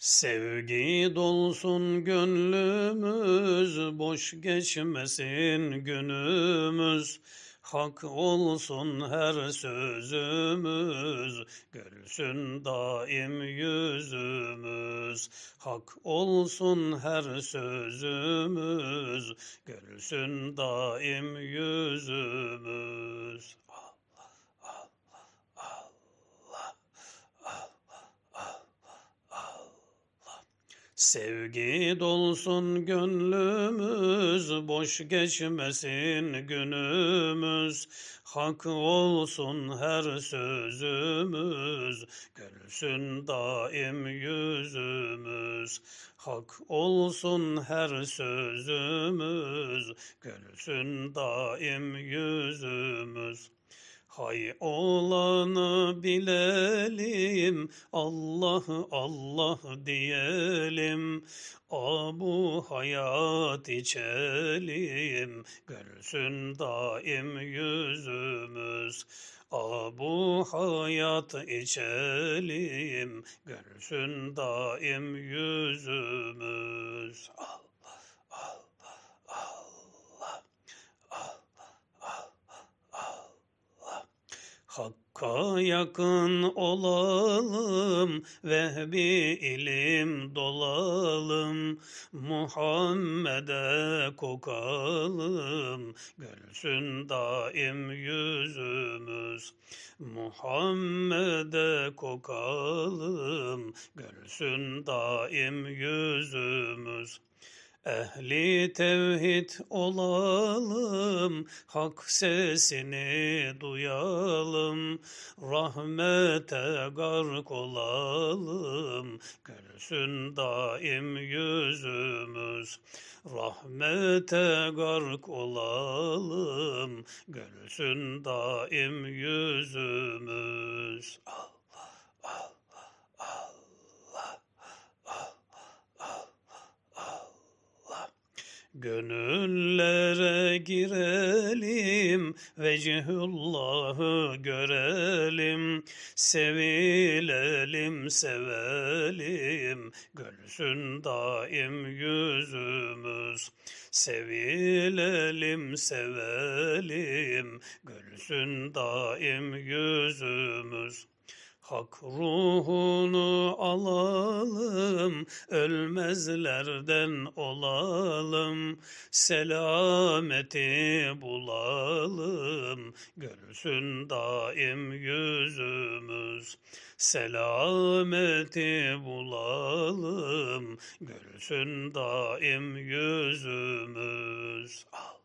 Sevgi dolsun gönlümüz, boş geçmesin günümüz. Hak olsun her sözümüz, gülsün daim yüzümüz. Hak olsun her sözümüz, gülsün daim yüzümüz. Sevgi dolsun gönlümüz, boş geçmesin günümüz. Hak olsun her sözümüz, gülsün daim yüzümüz. Hak olsun her sözümüz, gülsün daim yüzümüz. Hay olanı bilelim, Allah Allah diyelim. Abu hayat içelim, görsün daim yüzümüz. Abu hayat içelim, görsün daim yüzümüz. Allah. Hakka yakın olalım, vehbi ilim dolalım, Muhammed'e kokalım, gülsün daim yüzümüz. Muhammed'e kokalım, gülsün daim yüzümüz. Ehli tevhid olalım, hak sesini duyalım, rahmete gark olalım, gülsün daim yüzümüz. Rahmete gark olalım, gülsün daim yüzümüz. Ah. Gönüllere girelim, vecihullahı görelim, sevilelim, sevelim, gülsün daim yüzümüz. Sevilelim, sevelim, gülsün daim yüzümüz. Hak ruhunu alalım, ölmezlerden olalım, selameti bulalım, gülsün daim yüzümüz. Selameti bulalım, gülsün daim yüzümüz. Ah.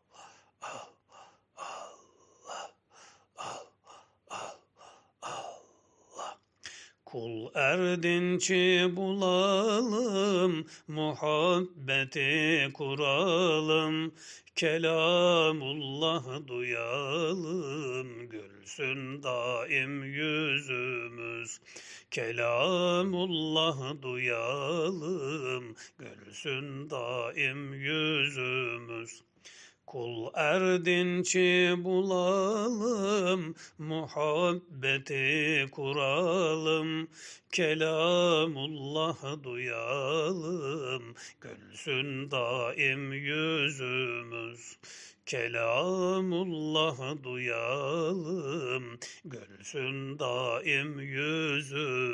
Kul erdinçi bulalım, muhabbeti kuralım, kelamullah duyalım, gülsün daim yüzümüz. Kelamullah duyalım, gülsün daim yüzümüz. Kul erdinçi bulalım, muhabbeti kuralım, kelamullah duyalım, gülsün daim yüzümüz. Kelamullah duyalım, gülsün daim yüzümüz.